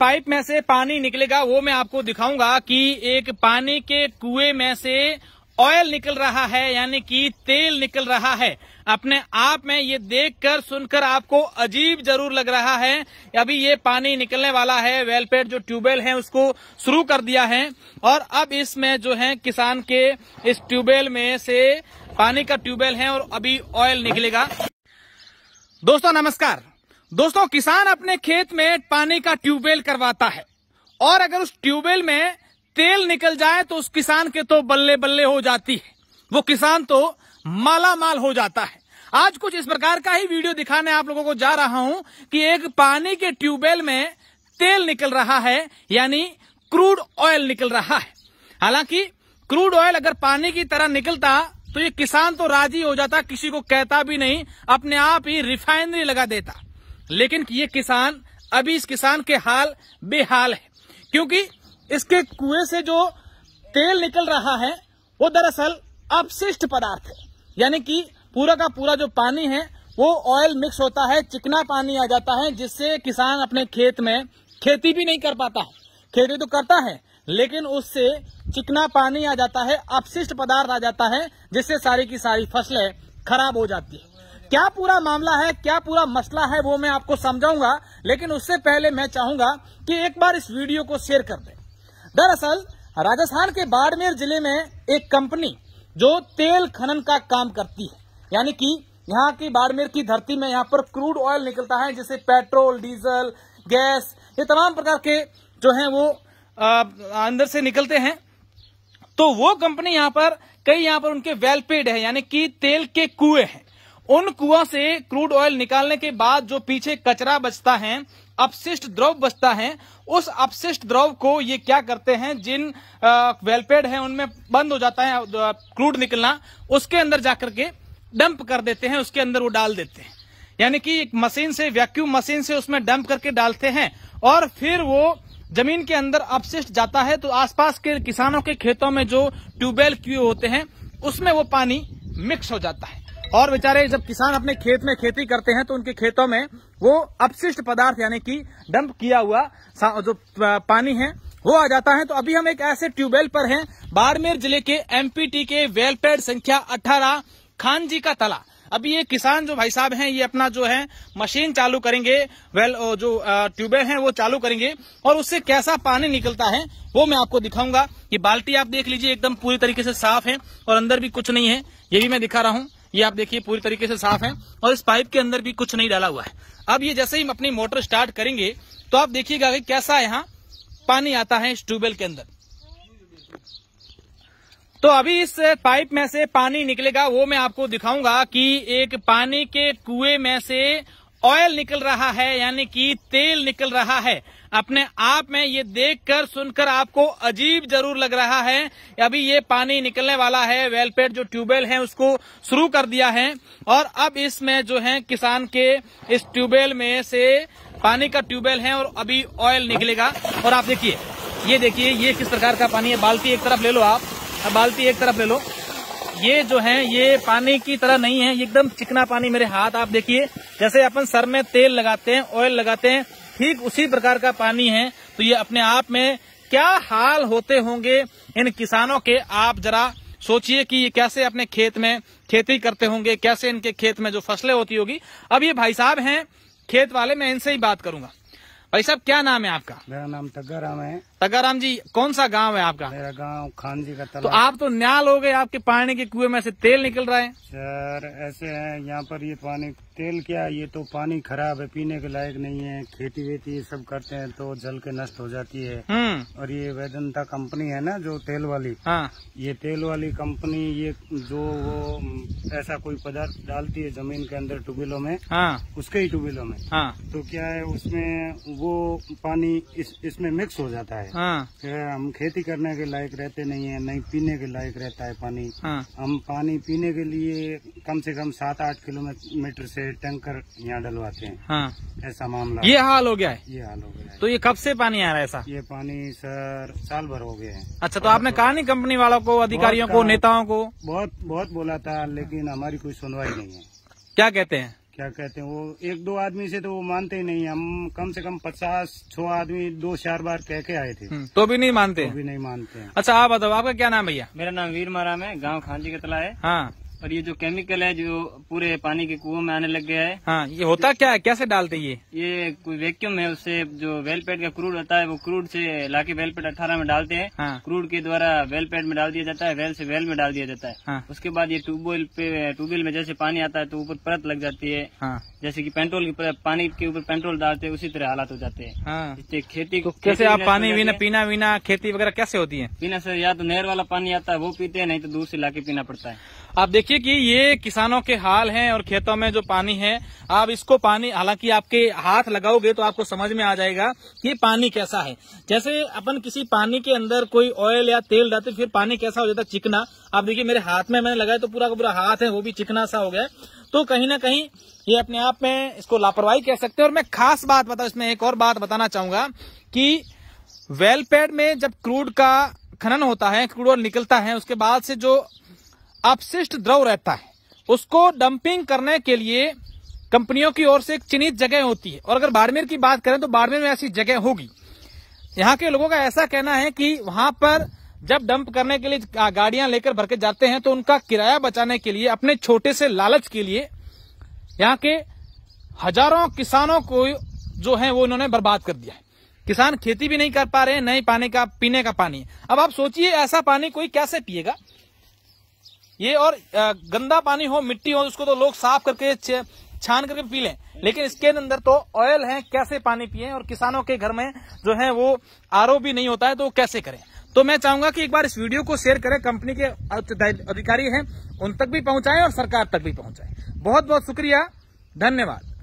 Pipe में से पानी निकलेगा वो मैं आपको दिखाऊंगा कि एक पानी के कुएं में से ऑयल निकल रहा है यानी कि तेल निकल रहा है अपने आप में ये देखकर सुनकर आपको अजीब जरूर लग रहा है अभी ये पानी निकलने वाला है वेलपेड जो ट्यूबवेल है उसको शुरू कर दिया है और अब इसमें जो है किसान के इस ट्यूबवेल में से पानी का ट्यूबवेल है और अभी ऑयल निकलेगा दोस्तों नमस्कार दोस्तों किसान अपने खेत में पानी का ट्यूबवेल करवाता है और अगर उस ट्यूबवेल में तेल निकल जाए तो उस किसान के तो बल्ले बल्ले हो जाती है वो किसान तो माला माल हो जाता है आज कुछ इस प्रकार का ही वीडियो दिखाने आप लोगों को जा रहा हूं कि एक पानी के ट्यूबवेल में तेल निकल रहा है यानी क्रूड ऑयल निकल रहा है हालांकि क्रूड ऑयल अगर पानी की तरह निकलता तो ये किसान तो राजी हो जाता किसी को कहता भी नहीं अपने आप ही रिफाइनरी लगा देता लेकिन ये किसान अभी इस किसान के हाल बेहाल है क्योंकि इसके कुएं से जो तेल निकल रहा है वो दरअसल अपशिष्ट पदार्थ है यानी कि पूरा का पूरा जो पानी है वो ऑयल मिक्स होता है चिकना पानी आ जाता है जिससे किसान अपने खेत में खेती भी नहीं कर पाता है खेती तो करता है लेकिन उससे चिकना पानी आ जाता है अपशिष्ट पदार्थ आ जाता है जिससे सारी की सारी फसलें खराब हो जाती है क्या पूरा मामला है क्या पूरा मसला है वो मैं आपको समझाऊंगा लेकिन उससे पहले मैं चाहूंगा कि एक बार इस वीडियो को शेयर कर दें दरअसल राजस्थान के बाड़मेर जिले में एक कंपनी जो तेल खनन का काम करती है यानी कि यहाँ की बाड़मेर की धरती में यहाँ पर क्रूड ऑयल निकलता है जिसे पेट्रोल डीजल गैस ये तमाम प्रकार के जो है वो आ, अंदर से निकलते हैं तो वो कंपनी यहाँ पर कई यहाँ पर उनके वेल पेड है यानी कि तेल के कुएं हैं उन कुआ से क्रूड ऑयल निकालने के बाद जो पीछे कचरा बचता है अपशिष्ट द्रव बचता है उस अपशिष्ट द्रव को ये क्या करते हैं जिन वेलपेड है उनमें बंद हो जाता है क्रूड निकलना उसके अंदर जाकर के डंप कर देते हैं उसके अंदर वो डाल देते हैं यानी कि एक मशीन से वैक्यूम मशीन से उसमें डंप करके डालते हैं और फिर वो जमीन के अंदर अपशिष्ट जाता है तो आसपास के किसानों के खेतों में जो ट्यूबवेल क्यू होते हैं उसमें वो पानी मिक्स हो जाता है और बेचारे जब किसान अपने खेत में खेती करते हैं तो उनके खेतों में वो अपशिष्ट पदार्थ यानी कि डंप किया हुआ जो पानी है वो आ जाता है तो अभी हम एक ऐसे ट्यूबवेल पर हैं बाड़मेर जिले के एमपीटी के वेलपेड संख्या 18 खान जी का तला अभी ये किसान जो भाई साहब हैं ये अपना जो है मशीन चालू करेंगे वेल जो ट्यूबवेल है वो चालू करेंगे और उससे कैसा पानी निकलता है वो मैं आपको दिखाऊंगा ये बाल्टी आप देख लीजिए एकदम पूरी तरीके से साफ है और अंदर भी कुछ नहीं है ये भी मैं दिखा रहा हूँ ये आप देखिए पूरी तरीके से साफ है और इस पाइप के अंदर भी कुछ नहीं डाला हुआ है अब ये जैसे ही हम अपनी मोटर स्टार्ट करेंगे तो आप देखिएगा कि कैसा यहाँ पानी आता है इस ट्यूबवेल के अंदर तो अभी इस पाइप में से पानी निकलेगा वो मैं आपको दिखाऊंगा कि एक पानी के कुएं में से ऑयल निकल रहा है यानी कि तेल निकल रहा है अपने आप में ये देखकर सुनकर आपको अजीब जरूर लग रहा है अभी ये पानी निकलने वाला है वेलपेड जो ट्यूबवेल है उसको शुरू कर दिया है और अब इसमें जो है किसान के इस ट्यूबवेल में से पानी का ट्यूबवेल है और अभी ऑयल निकलेगा और आप देखिए ये देखिए ये किस प्रकार का पानी है बाल्टी एक तरफ ले लो आप बाल्टी एक तरफ ले लो ये जो है ये पानी की तरह नहीं है एकदम चिकना पानी मेरे हाथ आप देखिए जैसे अपन सर में तेल लगाते हैं ऑयल लगाते हैं ठीक उसी प्रकार का पानी है तो ये अपने आप में क्या हाल होते होंगे इन किसानों के आप जरा सोचिए कि ये कैसे अपने खेत में खेती करते होंगे कैसे इनके खेत में जो फसलें होती होगी अब ये भाई साहब हैं खेत वाले मैं इनसे ही बात करूंगा भाई साहब क्या नाम है आपका मेरा नाम राम है तकाराम जी कौन सा गांव है आपका मेरा गांव खान जी का तालाब तो आप तो न्याल हो गए आपके पानी के कुएं में से तेल निकल रहा है सर ऐसे है यहाँ पर ये पानी तेल क्या ये तो पानी खराब है पीने के लायक नहीं है खेती वेती ये सब करते हैं तो जल के नष्ट हो जाती है हम्म। और ये वेदनता कंपनी है ना जो तेल वाली हाँ। ये तेल वाली कंपनी ये जो वो ऐसा कोई पदार्थ डालती है जमीन के अंदर टूबेलों में हाँ। उसके ही टूबेलों में हाँ। तो क्या है उसमें वो पानी इस, इसमें मिक्स हो जाता है है हाँ। हम खेती करने के लायक रहते नहीं है नहीं पीने के लायक रहता है पानी हाँ। हम पानी पीने के लिए कम से कम सात आठ किलोमीटर से टैंकर यहाँ डलवाते हैं हाँ। ऐसा मामला ये हाल हो गया है ये हाल हो गया है तो ये कब से पानी आ रहा है ऐसा ये पानी सर साल भर हो गया है अच्छा तो आपने कहा नहीं कंपनी वालों को अधिकारियों को नेताओं को बहुत बहुत बोला था लेकिन हमारी कोई सुनवाई नहीं है क्या कहते हैं क्या कहते हैं वो एक दो आदमी से तो वो मानते ही नहीं हम कम से कम पचास छो आदमी दो चार बार कह के आए थे हम्म, तो भी नहीं मानते तो भी नहीं मानते अच्छा आप बताओ आपका क्या नाम भैया मेरा नाम वीर माराम है गाँव खांजी के तला है हाँ और ये जो केमिकल है जो पूरे पानी के कुओं में आने लग गया है हाँ ये होता क्या है कैसे डालते ये ये कोई वैक्यूम है उससे जो पेड का क्रूड होता है वो क्रूड से लाके पेड अठारह में डालते हैं हाँ। क्रूड के द्वारा पेड में डाल दिया जाता है वेल से वेल में डाल दिया जाता है हाँ। उसके बाद ये ट्यूबवेल पे ट्यूबवेल में जैसे पानी आता है तो ऊपर परत लग जाती है हाँ। जैसे की पेट्रोल की पानी के ऊपर पेट्रोल डालते हैं उसी तरह हालात हो जाते हैं हाँ। खेती को तो कैसे आप पानी पीना पीना वीना खेती वगैरह कैसे होती है पीना से या तो नहर वाला पानी आता है वो पीते है नहीं तो दूर से लाके पीना पड़ता है आप देखिए कि ये किसानों के हाल हैं और खेतों में जो पानी है आप इसको पानी हालांकि आपके हाथ लगाओगे तो आपको समझ में आ जाएगा कि पानी कैसा है जैसे अपन किसी पानी के अंदर कोई ऑयल या तेल डालते फिर पानी कैसा हो जाता चिकना आप देखिए मेरे हाथ में मैंने लगाया तो पूरा का पूरा हाथ है वो भी चिकना सा हो गया तो कहीं ना कहीं ये अपने आप में इसको लापरवाही कह सकते हैं और मैं खास बात बताऊ इसमें एक और बात बताना चाहूंगा कि वेलपेड में जब क्रूड का खनन होता है क्रूड और निकलता है उसके बाद से जो अपशिष्ट द्रव रहता है उसको डंपिंग करने के लिए कंपनियों की ओर से एक चिन्हित जगह होती है और अगर बाड़मेर की बात करें तो बाड़मेर में ऐसी जगह होगी यहाँ के लोगों का ऐसा कहना है कि वहां पर जब डंप करने के लिए गाड़ियां लेकर भर के जाते हैं तो उनका किराया बचाने के लिए अपने छोटे से लालच के लिए यहाँ के हजारों किसानों को जो है वो इन्होंने बर्बाद कर दिया है किसान खेती भी नहीं कर पा रहे हैं नहीं पानी का पीने का पानी अब आप सोचिए ऐसा पानी कोई कैसे पिएगा ये और गंदा पानी हो मिट्टी हो उसको तो लोग साफ करके छान करके पी लें लेकिन इसके अंदर तो ऑयल है कैसे पानी पिए और किसानों के घर में जो है वो आर भी नहीं होता है तो वो कैसे करें तो मैं चाहूंगा कि एक बार इस वीडियो को शेयर करें कंपनी के अधिकारी हैं उन तक भी पहुंचाएं और सरकार तक भी पहुंचाएं बहुत बहुत शुक्रिया धन्यवाद